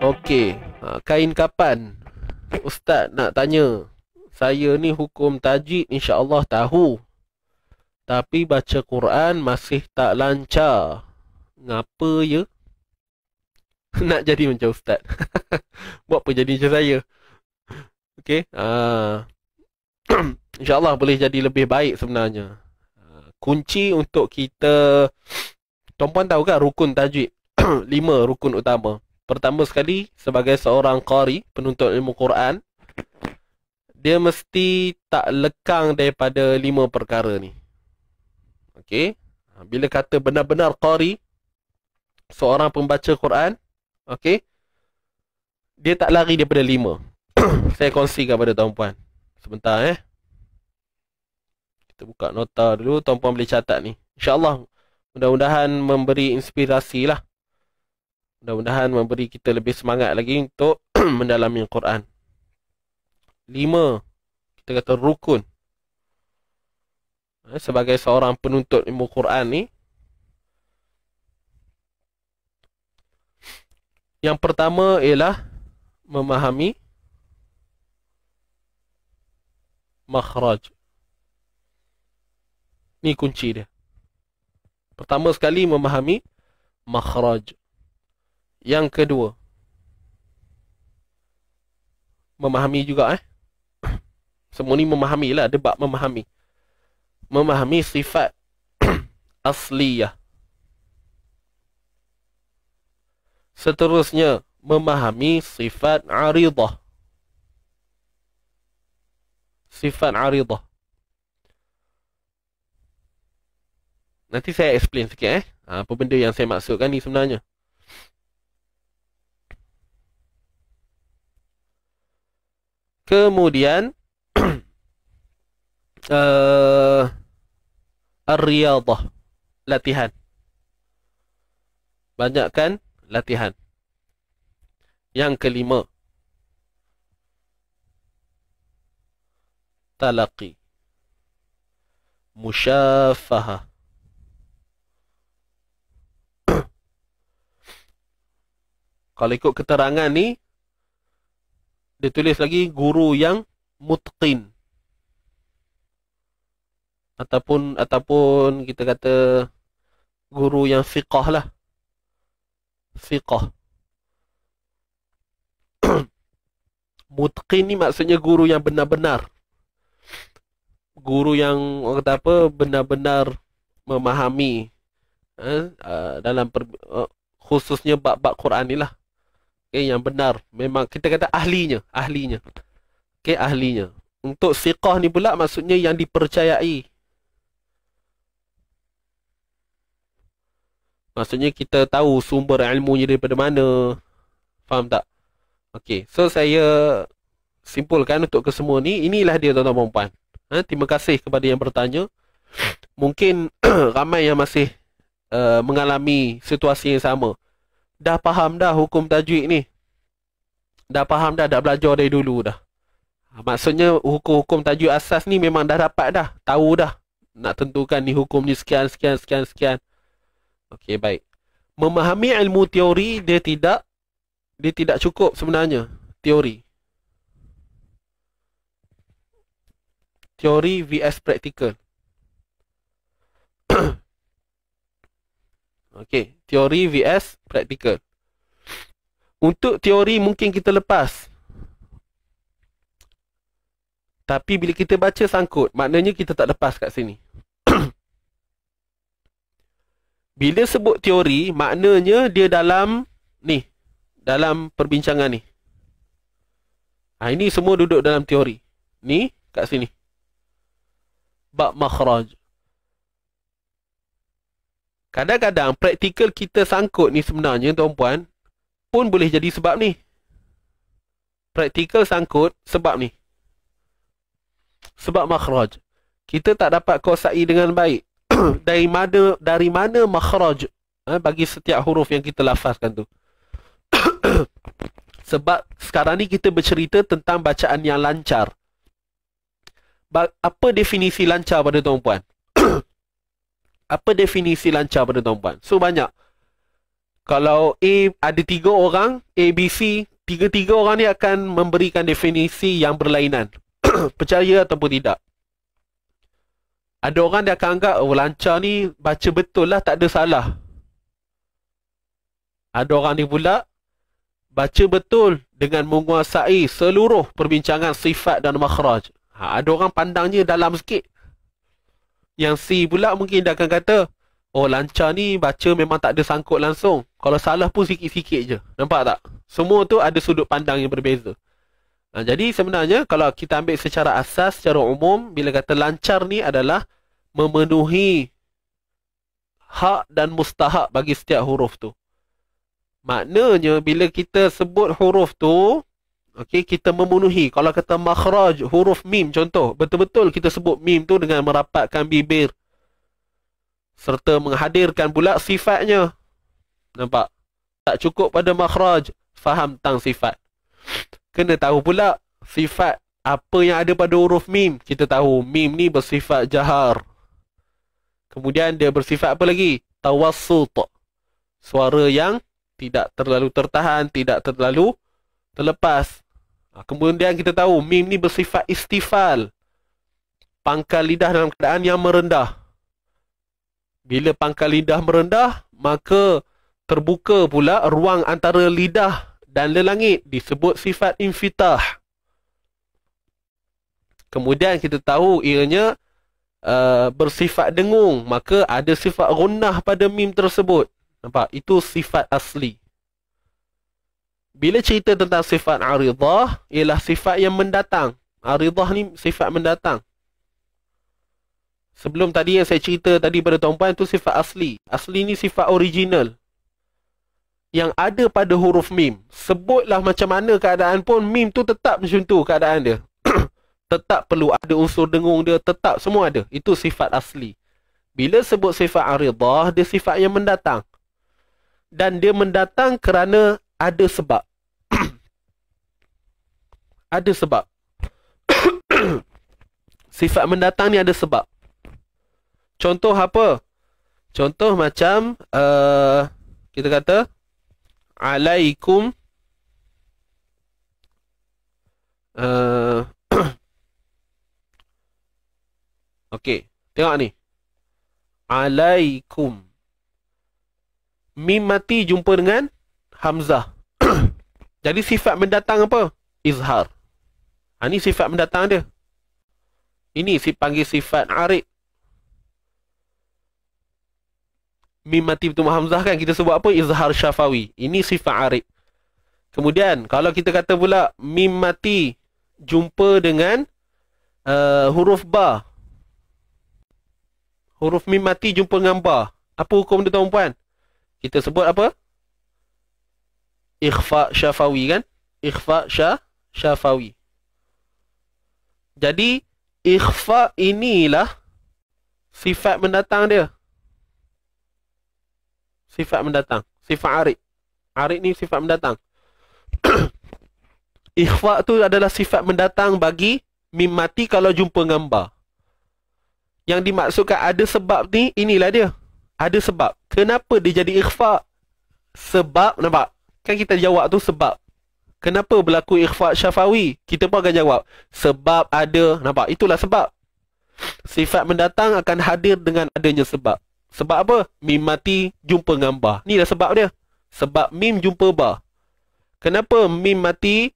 Okey, ha, kain kapan? Ustaz nak tanya. Saya ni hukum tajwid insya-Allah tahu. Tapi baca Quran masih tak lancar. Ngapa ya? nak jadi macam ustaz. Buat apa jadi macam saya? Okey, uh, insya-Allah boleh jadi lebih baik sebenarnya. Ha, kunci untuk kita Tuan-puan tahu kan rukun tajwid? lima rukun utama pertama sekali sebagai seorang qari penuntut ilmu Quran dia mesti tak lekang daripada lima perkara ni okey ha, bila kata benar-benar qari seorang pembaca Quran okey dia tak lari daripada lima saya kongsikan kepada tuan puan sebentar eh kita buka nota dulu tuan puan boleh catat ni insyaallah mudah-mudahan memberi inspirasi lah Mudah-mudahan memberi kita lebih semangat lagi untuk mendalami al Quran. Lima, kita kata rukun. Eh, sebagai seorang penuntut ilmu Quran ni, yang pertama ialah memahami makhraj. Ni kunci dia. Pertama sekali memahami makhraj. Yang kedua Memahami juga eh Semua ni memahami lah Debat memahami Memahami sifat Asliyah Seterusnya Memahami sifat aridah Sifat aridah Nanti saya explain sikit eh ha, Apa benda yang saya maksudkan ni sebenarnya Kemudian uh, eh, Ar-Riyadah Latihan Banyakkan latihan Yang kelima talaki Musyafaha Kalau ikut keterangan ni Ditulis lagi guru yang mutqin ataupun ataupun kita kata guru yang fiqah lah fiqah mutqin ni maksudnya guru yang benar-benar guru yang orang kata apa benar-benar memahami eh, eh dalam per, eh, khususnya bab-bab Quran ni lah okay, yang benar memang kita kata ahlinya ahlinya Okay, ahlinya untuk siqah ni pula maksudnya yang dipercayai maksudnya kita tahu sumber ilmunya daripada mana faham tak okey so saya simpulkan untuk kesemua ni inilah dia tuan-tuan dan ha, terima kasih kepada yang bertanya mungkin ramai yang masih uh, mengalami situasi yang sama dah faham dah hukum tajwid ni. Dah faham dah, dah belajar dari dulu dah. Ha, maksudnya hukum-hukum tajwid asas ni memang dah dapat dah, tahu dah. Nak tentukan ni hukum ni sekian sekian sekian sekian. Okey, baik. Memahami ilmu teori dia tidak dia tidak cukup sebenarnya teori. Teori vs practical. Okey, Teori vs praktikal. Untuk teori mungkin kita lepas. Tapi bila kita baca sangkut, maknanya kita tak lepas kat sini. bila sebut teori, maknanya dia dalam ni. Dalam perbincangan ni. Ha, ini semua duduk dalam teori. Ni kat sini. Bak makhraj. Kadang-kadang praktikal kita sangkut ni sebenarnya tuan-puan pun boleh jadi sebab ni. Praktikal sangkut sebab ni. Sebab makhraj. Kita tak dapat kuasai dengan baik. dari mana dari mana makhraj ha, bagi setiap huruf yang kita lafazkan tu. sebab sekarang ni kita bercerita tentang bacaan yang lancar. Ba- apa definisi lancar pada tuan-puan? apa definisi lancar pada tuan-puan? So, banyak. Kalau A ada tiga orang, A, B, C, tiga-tiga orang ni akan memberikan definisi yang berlainan. Percaya ataupun tidak. Ada orang dia akan anggap, oh, lancar ni baca betul lah, tak ada salah. Ada orang ni pula, baca betul dengan menguasai seluruh perbincangan sifat dan makhraj. Ha, ada orang pandangnya dalam sikit. Yang C pula mungkin dia akan kata Oh lancar ni baca memang tak ada sangkut langsung Kalau salah pun sikit-sikit je Nampak tak? Semua tu ada sudut pandang yang berbeza ha, Jadi sebenarnya kalau kita ambil secara asas Secara umum Bila kata lancar ni adalah Memenuhi Hak dan mustahak bagi setiap huruf tu Maknanya bila kita sebut huruf tu Okey, kita memenuhi. Kalau kata makhraj, huruf mim contoh. Betul-betul kita sebut mim tu dengan merapatkan bibir. Serta menghadirkan pula sifatnya. Nampak? Tak cukup pada makhraj. Faham tentang sifat. Kena tahu pula sifat apa yang ada pada huruf mim. Kita tahu mim ni bersifat jahar. Kemudian dia bersifat apa lagi? Tawassut. Suara yang tidak terlalu tertahan, tidak terlalu terlepas. Ha, kemudian kita tahu mim ni bersifat istifal. Pangkal lidah dalam keadaan yang merendah. Bila pangkal lidah merendah, maka terbuka pula ruang antara lidah dan lelangit disebut sifat infitah. Kemudian kita tahu ianya uh, bersifat dengung, maka ada sifat gunnah pada mim tersebut. Nampak? Itu sifat asli. Bila cerita tentang sifat aridah, ialah sifat yang mendatang. Aridah ni sifat mendatang. Sebelum tadi yang saya cerita tadi pada tuan-puan tu sifat asli. Asli ni sifat original. Yang ada pada huruf mim. Sebutlah macam mana keadaan pun, mim tu tetap macam tu keadaan dia. tetap perlu ada unsur dengung dia, tetap semua ada. Itu sifat asli. Bila sebut sifat aridah, dia sifat yang mendatang. Dan dia mendatang kerana ada sebab. ada sebab. Sifat mendatang ni ada sebab. Contoh apa? Contoh macam uh, kita kata alaikum uh, Okey, tengok ni. Alaikum. Mim mati jumpa dengan hamzah. Jadi sifat mendatang apa? Izhar. Ha, ini sifat mendatang dia. Ini si panggil sifat arik. Mim mati bertumbuh hamzah kan kita sebut apa? Izhar syafawi. Ini sifat arik. Kemudian kalau kita kata pula mim mati jumpa dengan uh, huruf ba. Huruf mim mati jumpa dengan ba. Apa hukum dia tuan-puan? Kita sebut apa? ikhfa syafawi kan ikhfa sya syafawi jadi ikhfa inilah sifat mendatang dia sifat mendatang sifat arik arik ni sifat mendatang ikhfa tu adalah sifat mendatang bagi mim mati kalau jumpa gambar yang dimaksudkan ada sebab ni inilah dia ada sebab kenapa dia jadi ikhfa sebab nampak Kan kita jawab tu sebab Kenapa berlaku ikhfa syafawi? Kita pun akan jawab Sebab ada Nampak? Itulah sebab Sifat mendatang akan hadir dengan adanya sebab Sebab apa? Mim mati jumpa dengan bah Ni dah sebab dia Sebab mim jumpa bah Kenapa mim mati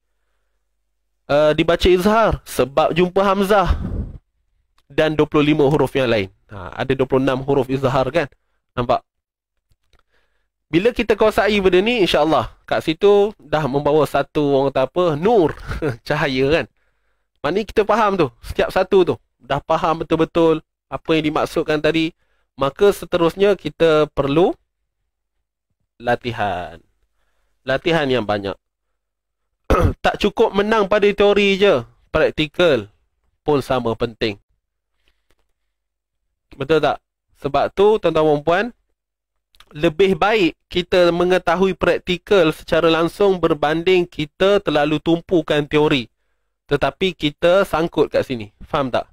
uh, Dibaca izhar Sebab jumpa hamzah Dan 25 huruf yang lain ha, Ada 26 huruf izhar kan Nampak? Bila kita kuasai benda ni insya-Allah kat situ dah membawa satu orang kata apa nur cahaya kan. Mana kita faham tu setiap satu tu dah faham betul-betul apa yang dimaksudkan tadi maka seterusnya kita perlu latihan. Latihan yang banyak. tak cukup menang pada teori je, praktikal pun sama penting. Betul tak? Sebab tu tuan-tuan dan puan lebih baik kita mengetahui praktikal secara langsung berbanding kita terlalu tumpukan teori. Tetapi kita sangkut kat sini. Faham tak?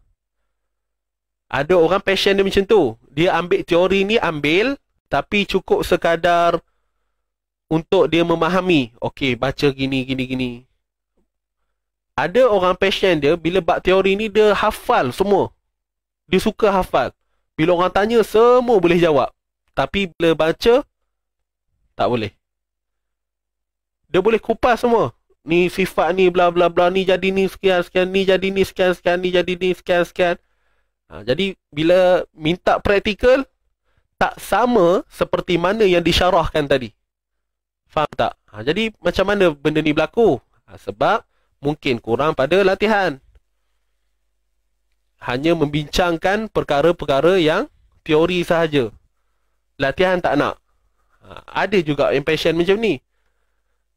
Ada orang passion dia macam tu. Dia ambil teori ni ambil tapi cukup sekadar untuk dia memahami. Okey, baca gini gini gini. Ada orang passion dia bila bab teori ni dia hafal semua. Dia suka hafal. Bila orang tanya semua boleh jawab. Tapi bila baca Tak boleh Dia boleh kupas semua Ni sifat ni bla bla bla Ni jadi ni sekian sekian Ni jadi ni sekian sekian Ni jadi ni sekian sekian ha, Jadi bila minta praktikal Tak sama seperti mana yang disyarahkan tadi Faham tak? Ha, jadi macam mana benda ni berlaku? Ha, sebab mungkin kurang pada latihan hanya membincangkan perkara-perkara yang teori sahaja latihan tak nak. Ha, ada juga impatient macam ni.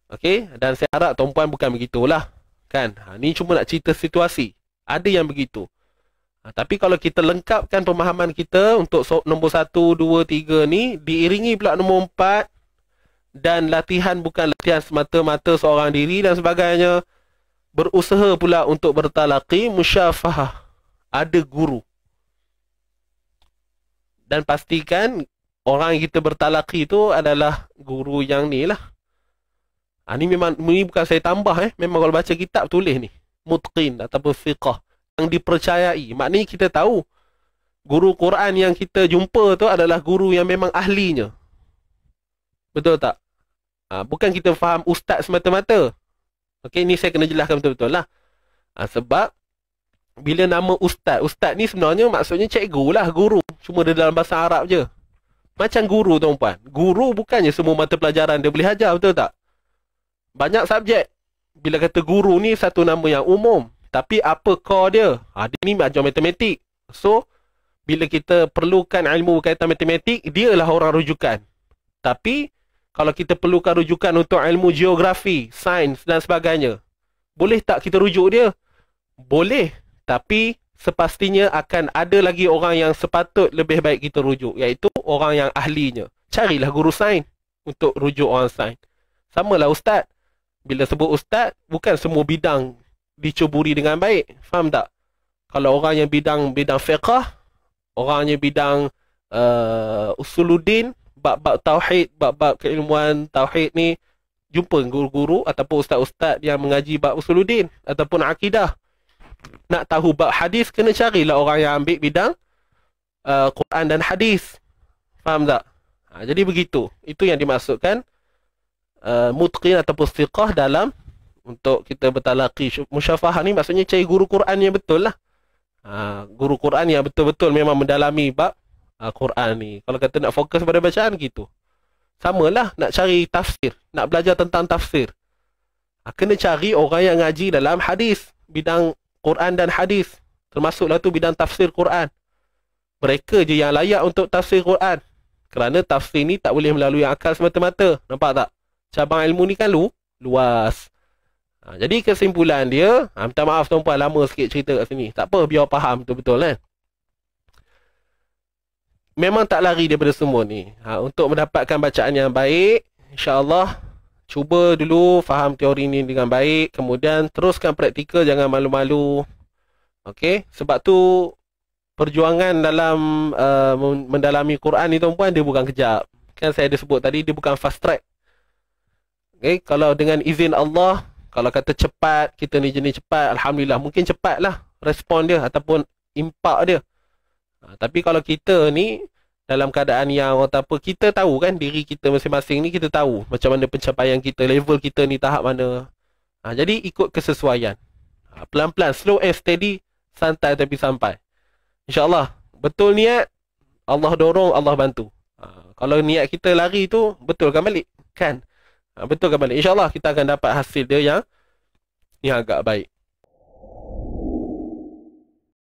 Okey, dan saya harap tuan-puan bukan begitulah. Kan? Ha, ni cuma nak cerita situasi. Ada yang begitu. Ha, tapi kalau kita lengkapkan pemahaman kita untuk so, nombor 1, 2, 3 ni, diiringi pula nombor 4, dan latihan bukan latihan semata-mata seorang diri dan sebagainya, berusaha pula untuk bertalaki musyafah. Ada guru. Dan pastikan orang yang kita bertalaki tu adalah guru yang ni lah. Ha, ni memang, ni bukan saya tambah eh. Memang kalau baca kitab tulis ni. Mutqin ataupun fiqah. Yang dipercayai. Maknanya kita tahu. Guru Quran yang kita jumpa tu adalah guru yang memang ahlinya. Betul tak? Ha, bukan kita faham ustaz semata-mata. Okey, ni saya kena jelaskan betul-betul lah. Ha, sebab, bila nama ustaz. Ustaz ni sebenarnya maksudnya cikgu lah, guru. Cuma dia dalam bahasa Arab je. Macam guru tu, puan. Guru bukannya semua mata pelajaran dia boleh ajar betul tak? Banyak subjek. Bila kata guru ni satu nama yang umum. Tapi apa core dia? Ha, dia ni ajar matematik. So, bila kita perlukan ilmu berkaitan matematik, dia lah orang rujukan. Tapi, kalau kita perlukan rujukan untuk ilmu geografi, sains dan sebagainya, boleh tak kita rujuk dia? Boleh. Tapi, sepastinya akan ada lagi orang yang sepatut lebih baik kita rujuk iaitu orang yang ahlinya carilah guru sain untuk rujuk orang sain lah ustaz bila sebut ustaz bukan semua bidang dicuburi dengan baik faham tak kalau orang yang bidang bidang fiqah orang yang bidang uh, usuluddin bab-bab tauhid bab-bab keilmuan tauhid ni jumpa guru-guru ataupun ustaz-ustaz yang mengaji bab usuluddin ataupun akidah nak tahu bab hadis kena carilah orang yang ambil bidang uh, Quran dan hadis. Faham tak? Ha, jadi begitu. Itu yang dimaksudkan uh, mutqin ataupun fiqah dalam untuk kita bertalaqi musyafahah ni maksudnya cari guru Quran yang betul lah. Ha, guru Quran yang betul-betul memang mendalami bab uh, Quran ni. Kalau kata nak fokus pada bacaan gitu. sama lah nak cari tafsir, nak belajar tentang tafsir. Ha, kena cari orang yang ngaji dalam hadis bidang Quran dan hadis termasuklah tu bidang tafsir Quran mereka je yang layak untuk tafsir Quran kerana tafsir ni tak boleh melalui akal semata-mata nampak tak cabang ilmu ni kan lu luas ha, jadi kesimpulan dia ha, minta maaf tuan-puan lama sikit cerita kat sini tak apa biar faham tu betul kan eh. memang tak lari daripada semua ni ha, untuk mendapatkan bacaan yang baik insyaAllah cuba dulu faham teori ni dengan baik kemudian teruskan praktikal jangan malu-malu okay? sebab tu perjuangan dalam uh, mendalami Quran ni tuan-puan dia bukan kejap kan saya ada sebut tadi dia bukan fast track Okay kalau dengan izin Allah kalau kata cepat kita ni jenis cepat alhamdulillah mungkin cepatlah respon dia ataupun impak dia ha, tapi kalau kita ni dalam keadaan yang orang tak kita tahu kan diri kita masing-masing ni kita tahu macam mana pencapaian kita level kita ni tahap mana ha, jadi ikut kesesuaian ha, pelan-pelan slow and steady santai tapi sampai insyaallah betul niat Allah dorong Allah bantu ha, kalau niat kita lari tu betul kan balik kan ha, betul kan balik insyaallah kita akan dapat hasil dia yang yang agak baik